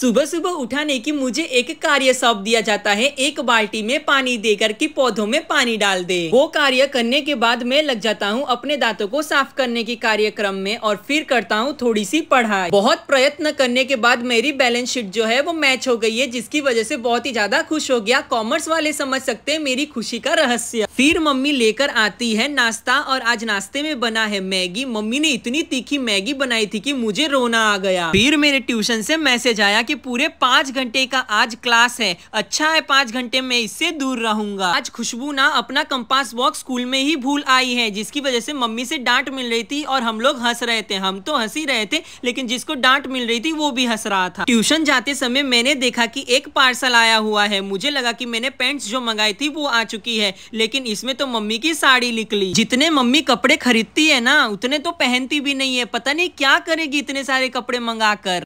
सुबह सुबह उठाने की मुझे एक कार्य सौंप दिया जाता है एक बाल्टी में पानी देकर कि पौधों में पानी डाल दे वो कार्य करने के बाद मैं लग जाता हूँ अपने दांतों को साफ करने के कार्यक्रम में और फिर करता हूँ थोड़ी सी पढ़ाई बहुत प्रयत्न करने के बाद मेरी बैलेंस शीट जो है वो मैच हो गई है जिसकी वजह से बहुत ही ज्यादा खुश हो गया कॉमर्स वाले समझ सकते है मेरी खुशी का रहस्य फिर मम्मी लेकर आती है नाश्ता और आज नाश्ते में बना है मैगी मम्मी ने इतनी तीखी मैगी बनाई थी की मुझे रोना आ गया फिर मेरे ट्यूशन से मैसेज आया कि पूरे पांच घंटे का आज क्लास है अच्छा है पांच घंटे में इससे दूर रहूंगा आज खुशबू ना अपना कंपास बॉक्स स्कूल में ही भूल आई है जिसकी वजह से मम्मी से डांट मिल रही थी और हम लोग हंस रहे थे हम तो हंसी रहे थे लेकिन जिसको डांट मिल रही थी वो भी हंस रहा था ट्यूशन जाते समय मैंने देखा की एक पार्सल आया हुआ है मुझे लगा की मैंने पेंट जो मंगाई थी वो आ चुकी है लेकिन इसमें तो मम्मी की साड़ी निकली जितने मम्मी कपड़े खरीदती है ना उतने तो पहनती भी नहीं है पता नहीं क्या करेगी इतने सारे कपड़े मंगा कर